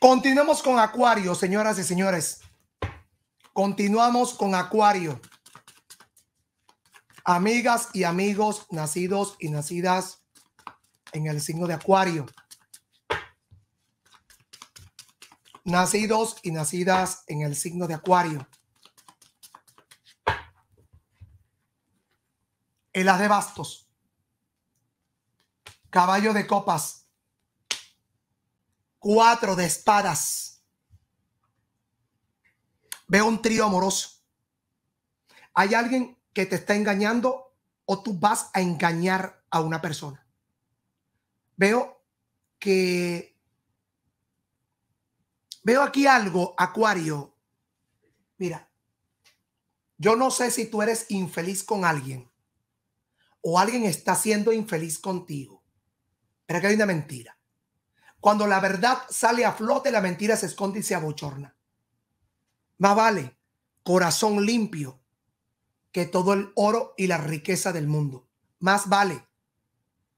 Continuamos con Acuario, señoras y señores. Continuamos con Acuario. Amigas y amigos nacidos y nacidas en el signo de Acuario. Nacidos y nacidas en el signo de Acuario. El de bastos. Caballo de copas cuatro de espadas. Veo un trío amoroso. Hay alguien que te está engañando o tú vas a engañar a una persona. Veo que... Veo aquí algo, Acuario. Mira, yo no sé si tú eres infeliz con alguien o alguien está siendo infeliz contigo. Pero hay una mentira. Cuando la verdad sale a flote, la mentira se esconde y se abochorna. Más vale corazón limpio que todo el oro y la riqueza del mundo. Más vale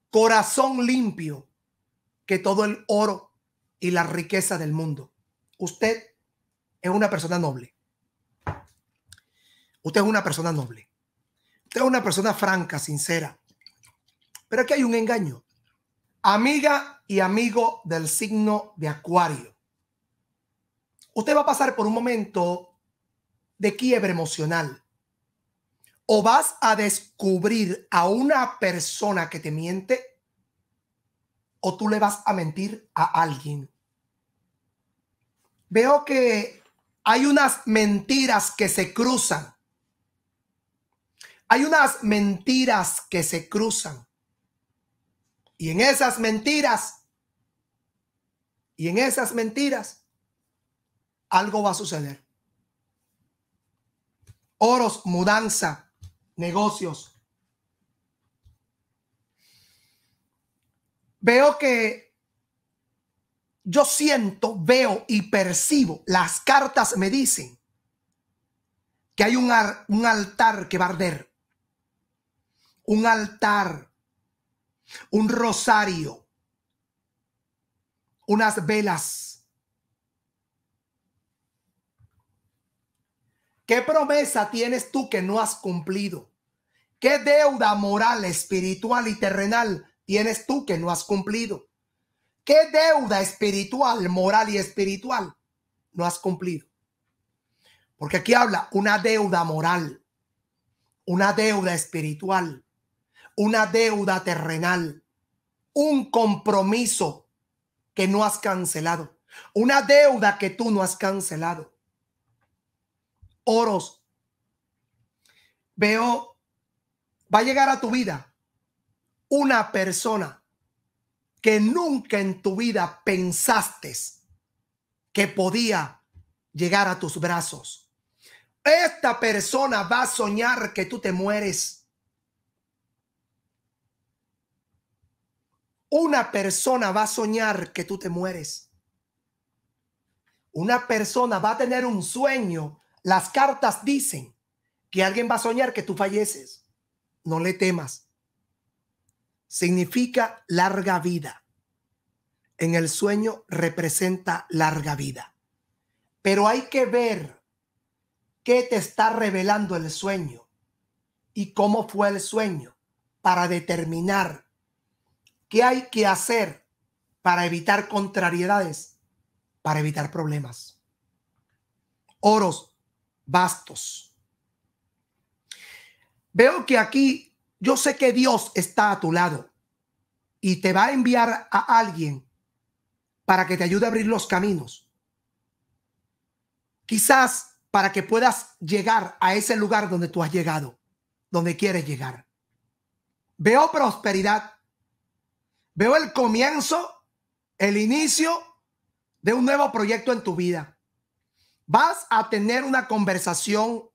corazón limpio que todo el oro y la riqueza del mundo. Usted es una persona noble. Usted es una persona noble. Usted es una persona franca, sincera. Pero aquí hay un engaño. Amiga y amigo del signo de Acuario, usted va a pasar por un momento de quiebre emocional o vas a descubrir a una persona que te miente o tú le vas a mentir a alguien. Veo que hay unas mentiras que se cruzan. Hay unas mentiras que se cruzan. Y en esas mentiras, y en esas mentiras, algo va a suceder. Oros, mudanza, negocios. Veo que yo siento, veo y percibo, las cartas me dicen que hay un, un altar que va a arder. Un altar un rosario, unas velas. ¿Qué promesa tienes tú que no has cumplido? ¿Qué deuda moral, espiritual y terrenal tienes tú que no has cumplido? ¿Qué deuda espiritual, moral y espiritual no has cumplido? Porque aquí habla una deuda moral, una deuda espiritual, una deuda terrenal, un compromiso que no has cancelado, una deuda que tú no has cancelado. Oros, veo, va a llegar a tu vida una persona que nunca en tu vida pensaste que podía llegar a tus brazos. Esta persona va a soñar que tú te mueres Una persona va a soñar que tú te mueres. Una persona va a tener un sueño. Las cartas dicen que alguien va a soñar que tú falleces. No le temas. Significa larga vida. En el sueño representa larga vida. Pero hay que ver qué te está revelando el sueño y cómo fue el sueño para determinar ¿Qué hay que hacer para evitar contrariedades? Para evitar problemas. Oros bastos. Veo que aquí yo sé que Dios está a tu lado y te va a enviar a alguien para que te ayude a abrir los caminos. Quizás para que puedas llegar a ese lugar donde tú has llegado, donde quieres llegar. Veo prosperidad Veo el comienzo, el inicio de un nuevo proyecto en tu vida. Vas a tener una conversación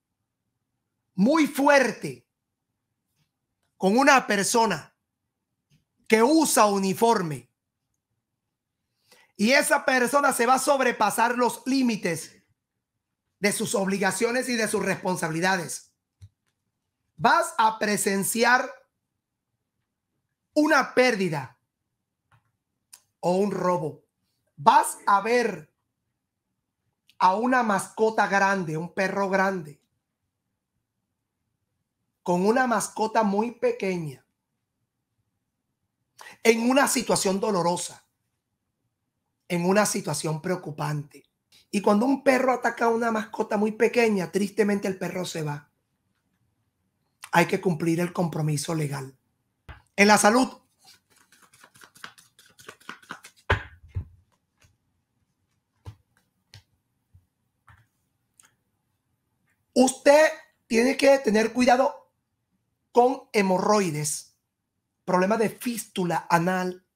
muy fuerte con una persona que usa uniforme. Y esa persona se va a sobrepasar los límites de sus obligaciones y de sus responsabilidades. Vas a presenciar una pérdida o un robo. Vas a ver a una mascota grande, un perro grande, con una mascota muy pequeña, en una situación dolorosa, en una situación preocupante. Y cuando un perro ataca a una mascota muy pequeña, tristemente el perro se va. Hay que cumplir el compromiso legal. En la salud, Usted tiene que tener cuidado con hemorroides, problemas de fístula anal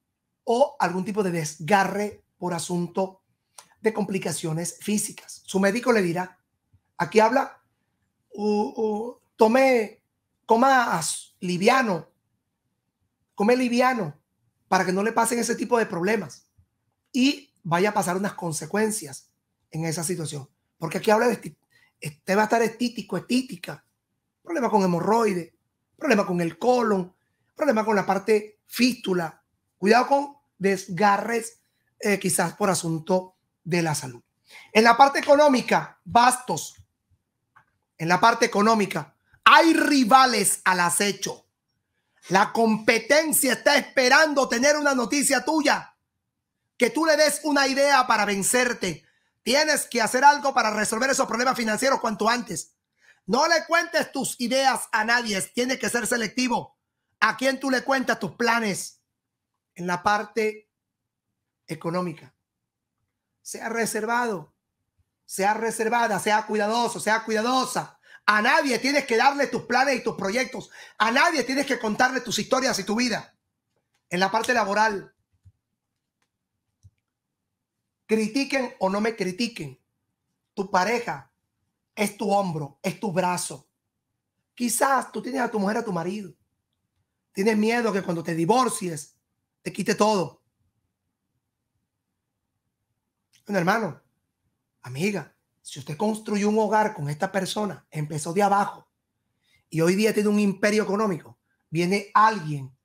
o algún tipo de desgarre por asunto de complicaciones físicas. Su médico le dirá, aquí habla, tome, coma liviano, come liviano para que no le pasen ese tipo de problemas y vaya a pasar unas consecuencias en esa situación. Porque aquí habla de tipo. Este va a estar estítico, estítica. Problema con hemorroides, problema con el colon, problema con la parte fístula. Cuidado con desgarres, eh, quizás por asunto de la salud. En la parte económica, bastos. En la parte económica, hay rivales al acecho. La competencia está esperando tener una noticia tuya. Que tú le des una idea para vencerte, Tienes que hacer algo para resolver esos problemas financieros cuanto antes. No le cuentes tus ideas a nadie. Tienes que ser selectivo. ¿A quién tú le cuentas tus planes? En la parte económica. Sea reservado. Sea reservada. Sea cuidadoso. Sea cuidadosa. A nadie tienes que darle tus planes y tus proyectos. A nadie tienes que contarle tus historias y tu vida. En la parte laboral, critiquen o no me critiquen, tu pareja es tu hombro, es tu brazo. Quizás tú tienes a tu mujer, a tu marido. Tienes miedo que cuando te divorcies te quite todo. Un hermano, amiga, si usted construyó un hogar con esta persona, empezó de abajo y hoy día tiene un imperio económico, viene alguien,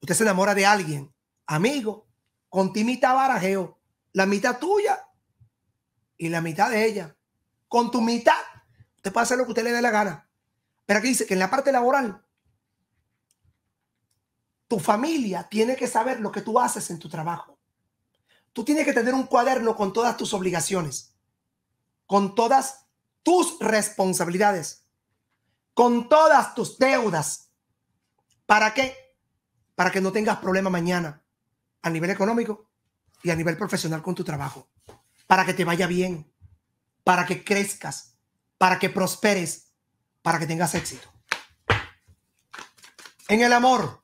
usted se enamora de alguien, amigo, con barajeo la mitad tuya y la mitad de ella. Con tu mitad, usted puede hacer lo que usted le dé la gana. Pero aquí dice que en la parte laboral, tu familia tiene que saber lo que tú haces en tu trabajo. Tú tienes que tener un cuaderno con todas tus obligaciones, con todas tus responsabilidades, con todas tus deudas. ¿Para qué? Para que no tengas problema mañana a nivel económico y a nivel profesional con tu trabajo, para que te vaya bien, para que crezcas, para que prosperes, para que tengas éxito. En el amor,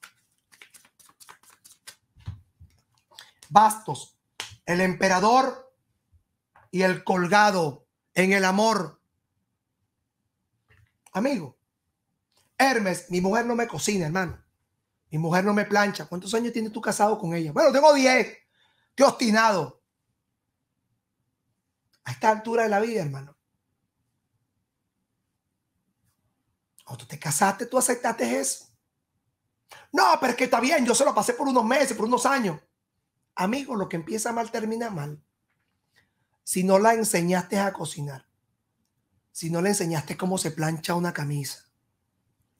bastos, el emperador y el colgado en el amor. Amigo, Hermes, mi mujer no me cocina, hermano. Mi mujer no me plancha. ¿Cuántos años tienes tú casado con ella? Bueno, tengo 10. Qué obstinado. A esta altura de la vida, hermano. O tú te casaste, tú aceptaste eso. No, pero es que está bien, yo se lo pasé por unos meses, por unos años. Amigo, lo que empieza mal termina mal. Si no la enseñaste a cocinar, si no le enseñaste cómo se plancha una camisa,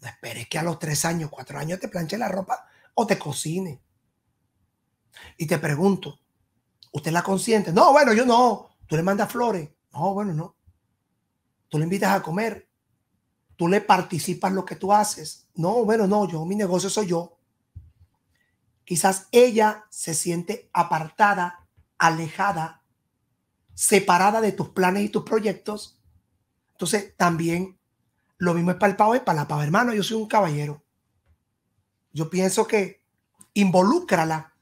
no esperes que a los tres años, cuatro años te planche la ropa o te cocine. Y te pregunto, Usted la consiente. No, bueno, yo no. Tú le mandas flores. No, bueno, no. Tú le invitas a comer. Tú le participas lo que tú haces. No, bueno, no. Yo, mi negocio soy yo. Quizás ella se siente apartada, alejada, separada de tus planes y tus proyectos. Entonces, también lo mismo es para el pavo y para la pava. Hermano, yo soy un caballero. Yo pienso que involúcrala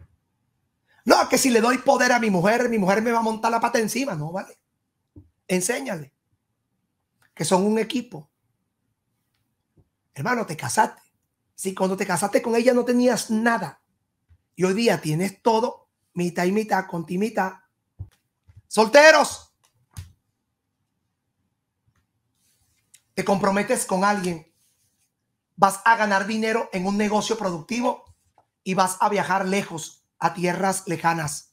no, que si le doy poder a mi mujer, mi mujer me va a montar la pata encima. No, vale. Enséñale que son un equipo. Hermano, te casaste. Si cuando te casaste con ella no tenías nada y hoy día tienes todo, mitad y mitad, conti mitad. Solteros. Te comprometes con alguien. Vas a ganar dinero en un negocio productivo y vas a viajar lejos a tierras lejanas.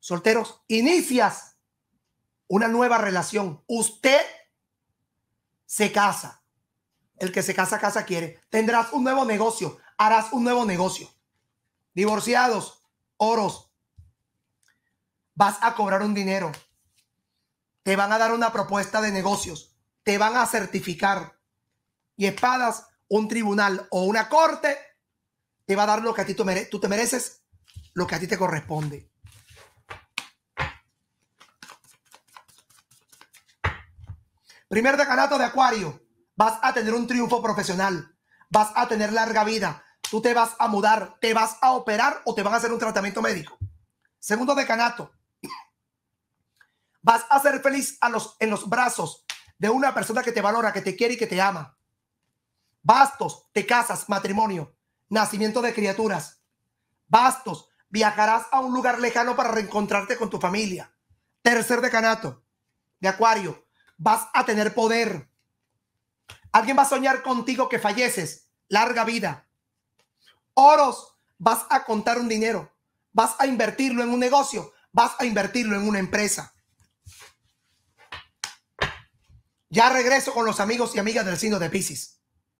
Solteros, inicias una nueva relación. Usted se casa. El que se casa, casa quiere. Tendrás un nuevo negocio. Harás un nuevo negocio. Divorciados, oros. Vas a cobrar un dinero. Te van a dar una propuesta de negocios. Te van a certificar. Y espadas, un tribunal o una corte va a dar lo que a ti tú, tú te mereces, lo que a ti te corresponde. Primer decanato de Acuario, vas a tener un triunfo profesional, vas a tener larga vida, tú te vas a mudar, te vas a operar o te van a hacer un tratamiento médico. Segundo decanato, vas a ser feliz en los brazos de una persona que te valora, que te quiere y que te ama. Bastos, te casas, matrimonio nacimiento de criaturas. Bastos, viajarás a un lugar lejano para reencontrarte con tu familia. Tercer decanato de Acuario, vas a tener poder. Alguien va a soñar contigo que falleces. Larga vida. Oros, vas a contar un dinero. Vas a invertirlo en un negocio. Vas a invertirlo en una empresa. Ya regreso con los amigos y amigas del signo de Pisces.